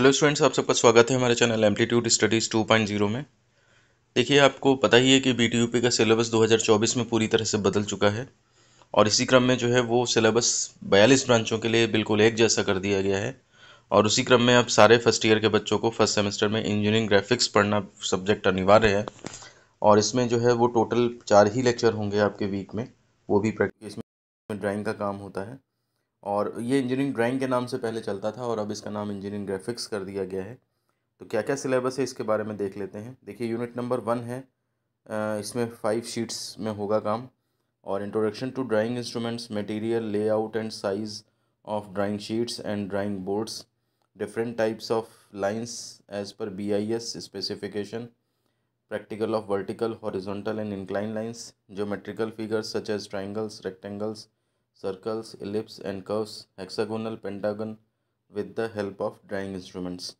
Hello students आप सबका स्वागत है हमारे चैनल एम्पलीट्यूड स्टडीज़ 2.0 में देखिए आपको पता ही है कि बी का सिलेबस 2024 में पूरी तरह से बदल चुका है और इसी क्रम में जो है वो सिलेबस बयालीस ब्रांचों के लिए बिल्कुल एक जैसा कर दिया गया है और उसी क्रम में अब सारे फर्स्ट ईयर के बच्चों को फर्स्ट सेमेस्टर में इंजीनियरिंग ग्राफिक्स पढ़ना सब्जेक्ट अनिवार्य है और इसमें जो है वो टोटल चार ही लेक्चर होंगे आपके वीक में वो भी प्रैक्टिस में ड्राइंग का काम होता है और ये इंजीनियरिंग ड्राइंग के नाम से पहले चलता था और अब इसका नाम इंजीनियरिंग ग्राफिक्स कर दिया गया है तो क्या क्या सिलेबस है इसके बारे में देख लेते हैं देखिए यूनिट नंबर वन है इसमें फाइव शीट्स में होगा काम और introduction to drawing instruments material layout and size of drawing sheets and drawing boards different types of lines as per B I S specification practical of vertical horizontal and incline lines geometrical figures such as triangles rectangles circles, ellipse and curves, hexagonal, pentagon with the help of drawing instruments.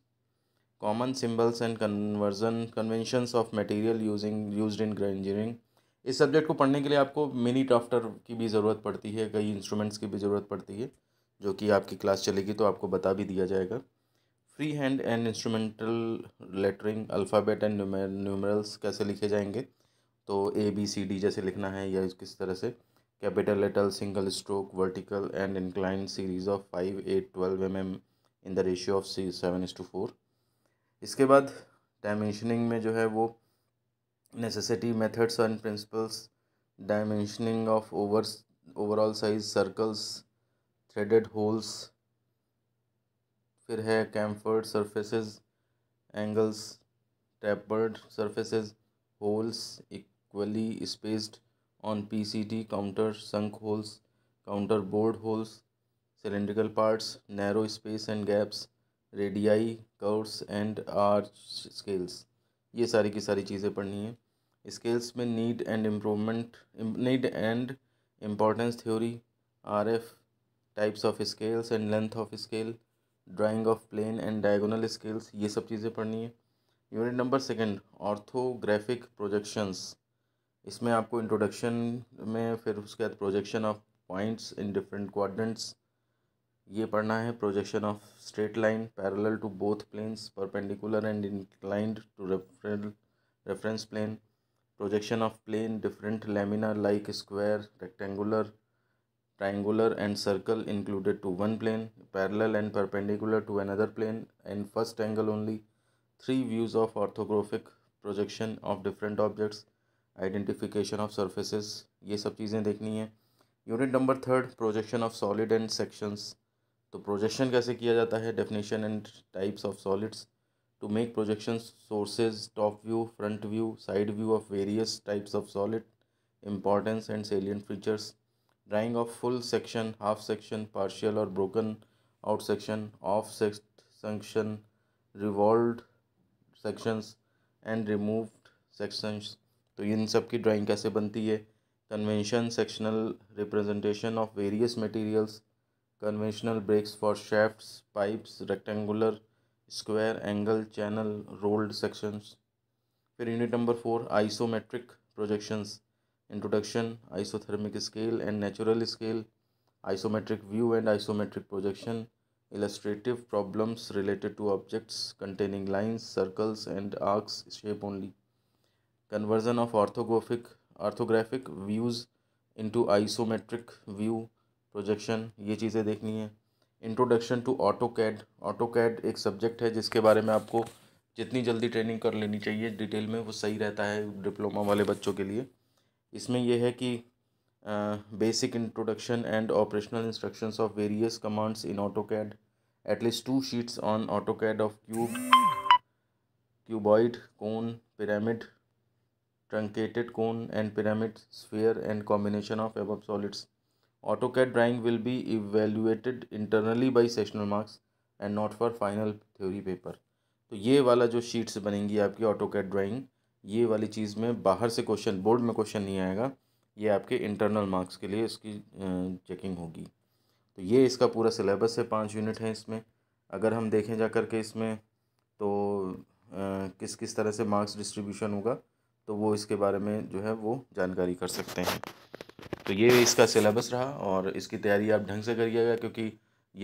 Common symbols and conversion conventions of material using used in engineering इस subject को पढ़ने के लिए आपको mini drafter की भी ज़रूरत पड़ती है कई इंस्ट्रूमेंट्स की भी ज़रूरत पड़ती है जो कि आपकी क्लास चलेगी तो आपको बता भी दिया जाएगा free hand and instrumental lettering alphabet and numerals कैसे लिखे जाएंगे तो ए बी सी डी जैसे लिखना है या किस तरह से capital single stroke vertical and and series of five eight twelve M M in the ratio of C seven is to four इसके बाद डायमेंशनिंग में जो है वो necessity methods and principles dimensioning of over overall size circles threaded holes फिर है chamfered surface angles tapered surfaces holes equally spaced on PCD counter sunk holes, counter bored holes, cylindrical parts, narrow space and gaps, radii, curves and arch scales. ये सारी की सारी चीज़ें पढ़नी है scales में need and improvement need and importance theory R F types of scales and length of scale drawing of plane and diagonal scales ये सब चीज़ें पढ़नी है unit number second orthographic projections इसमें आपको इंट्रोडक्शन में फिर उसके बाद projection of points in different quadrants ये पढ़ना है projection of straight line parallel to both planes perpendicular and inclined to reference plane projection of plane different lamina like square rectangular triangular and circle included to one plane parallel and perpendicular to another plane and first angle only three views of orthographic projection of different objects identification of surfaces ये सब चीज़ें देखनी है unit number third projection of solid and sections तो projection कैसे किया जाता है definition and types of solids to make projection sources top view front view side view of various types of solid importance and salient features drawing of full section half section partial और broken out section of section revolve sections and removed sections तो इन सब की drawing कैसे बनती है convention sectional representation of various materials conventional breaks for shafts pipes rectangular square angle channel rolled sections फिर unit number four isometric projections introduction isothermic scale and natural scale isometric view and isometric projection illustrative problems related to objects containing lines circles and arcs shape only conversion of orthographic orthographic views into isometric view projection ये चीज़ें देखनी है introduction to AutoCAD AutoCAD एक subject है जिसके बारे में आपको जितनी जल्दी ट्रेनिंग कर लेनी चाहिए डिटेल में वो सही रहता है डिप्लोमा वाले बच्चों के लिए इसमें यह है कि basic introduction and operational instructions of various commands in AutoCAD at least two sheets on AutoCAD of cube cuboid cone pyramid cone and pyramid sphere and combination of of solids AutoCAD drawing will be evaluated internally by sessional marks and not for final theory paper तो ये वाला जो sheets बनेंगी आपकी cat drawing ये वाली चीज़ में बाहर से क्वेश्चन बोर्ड में क्वेश्चन नहीं आएगा ये आपके इंटरनल मार्क्स के लिए इसकी चेकिंग होगी तो ये इसका पूरा सिलेबस है पाँच यूनिट हैं इसमें अगर हम देखें जा कर के इसमें तो आ, किस किस तरह से मार्क्स डिस्ट्रीब्यूशन होगा तो वो इसके बारे में जो है वो जानकारी कर सकते हैं तो ये इसका सिलेबस रहा और इसकी तैयारी आप ढंग से करिएगा क्योंकि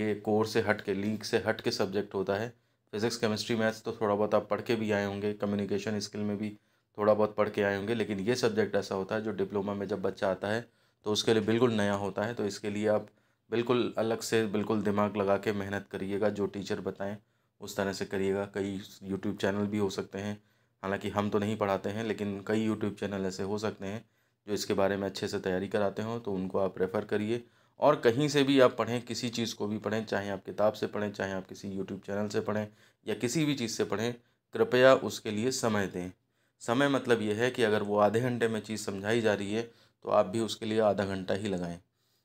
ये कोर्स से हट के लीक से हट के सब्जेक्ट होता है फिज़िक्स केमिस्ट्री मैथ्स तो थोड़ा बहुत आप पढ़ के भी आए होंगे कम्युनिकेशन स्किल में भी थोड़ा बहुत पढ़ के आए होंगे लेकिन ये सब्जेक्ट ऐसा होता है जो डिप्लोमा में जब बच्चा आता है तो उसके लिए बिल्कुल नया होता है तो इसके लिए आप बिल्कुल अलग से बिल्कुल दिमाग लगा के मेहनत करिएगा जो टीचर बताएं उस तरह से करिएगा कई यूट्यूब चैनल भी हो सकते हैं हालांकि हम तो नहीं पढ़ाते हैं लेकिन कई यूट्यूब चैनल ऐसे हो सकते हैं जो इसके बारे में अच्छे से तैयारी कराते हों तो उनको आप रेफ़र करिए और कहीं से भी आप पढ़ें किसी चीज़ को भी पढ़ें चाहे आप किताब से पढ़ें चाहे आप किसी यूट्यूब चैनल से पढ़ें या किसी भी चीज़ से पढ़ें कृपया उसके लिए समय दें समय मतलब यह है कि अगर वो आधे घंटे में चीज़ समझाई जा रही है तो आप भी उसके लिए आधा घंटा ही लगाएं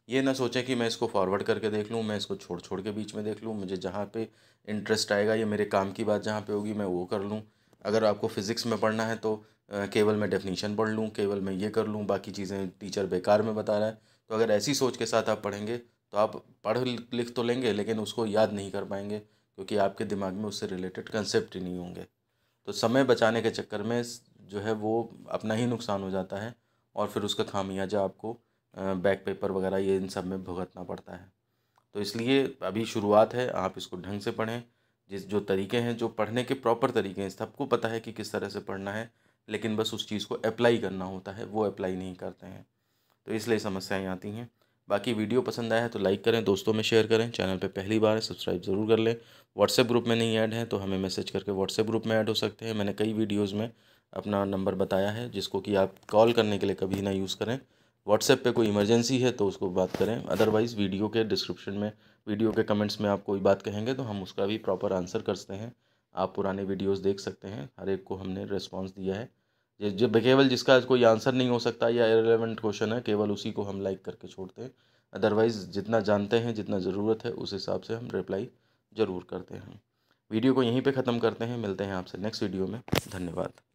ये ना सोचें कि मैं इसको फॉरवर्ड करके देख लूँ मैं इसको छोड़ छोड़ के बीच में देख लूँ मुझे जहाँ पे इंटरेस्ट आएगा या मेरे काम की बात जहाँ पे होगी मैं वो कर लूँ अगर आपको फ़िज़िक्स में पढ़ना है तो केवल मैं डेफिनीशन पढ़ लूँ केवल मैं ये कर लूँ बाकी चीज़ें टीचर बेकार में बता रहा है तो अगर ऐसी सोच के साथ आप पढ़ेंगे तो आप पढ़ लिख तो लेंगे लेकिन उसको याद नहीं कर पाएंगे क्योंकि आपके दिमाग में उससे रिलेटेड कंसेप्ट ही नहीं होंगे तो समय बचाने के चक्कर में जो है वो अपना ही नुकसान हो जाता है और फिर उसका खामियाजा आपको बैक पेपर वगैरह ये इन सब में भुगतना पड़ता है तो इसलिए अभी शुरुआत है आप इसको ढंग से पढ़ें जिस जो तरीके हैं जो पढ़ने के प्रॉपर तरीके हैं सबको पता है कि किस तरह से पढ़ना है लेकिन बस उस चीज़ को अप्लाई करना होता है वो अप्लाई नहीं करते हैं तो इसलिए समस्याएँ आती हैं बाकी वीडियो पसंद आया है तो लाइक करें दोस्तों में शेयर करें चैनल पे पहली बार है सब्सक्राइब ज़रूर कर लें व्हाट्सएप ग्रुप में नहीं ऐड है तो हमें मैसेज करके व्हाट्सएप ग्रुप में ऐड हो सकते हैं मैंने कई वीडियोज़ में अपना नंबर बताया है जिसको कि आप कॉल करने के लिए कभी ना यूज़ करें व्हाट्सएप पे कोई इमरजेंसी है तो उसको बात करें अदरवाइज़ वीडियो के डिस्क्रिप्शन में वीडियो के कमेंट्स में आप कोई बात कहेंगे तो हम उसका भी प्रॉपर आंसर करते हैं आप पुराने वीडियोस देख सकते हैं हर एक को हमने रिस्पांस दिया है जब केवल जिसका कोई आंसर नहीं हो सकता या इरेलीवेंट क्वेश्चन है केवल उसी को हम लाइक करके छोड़ते हैं अदरवाइज़ जितना जानते हैं जितना ज़रूरत है उस हिसाब से हम रिप्लाई ज़रूर करते हैं वीडियो को यहीं पर ख़त्म करते हैं मिलते हैं आपसे नेक्स्ट वीडियो में धन्यवाद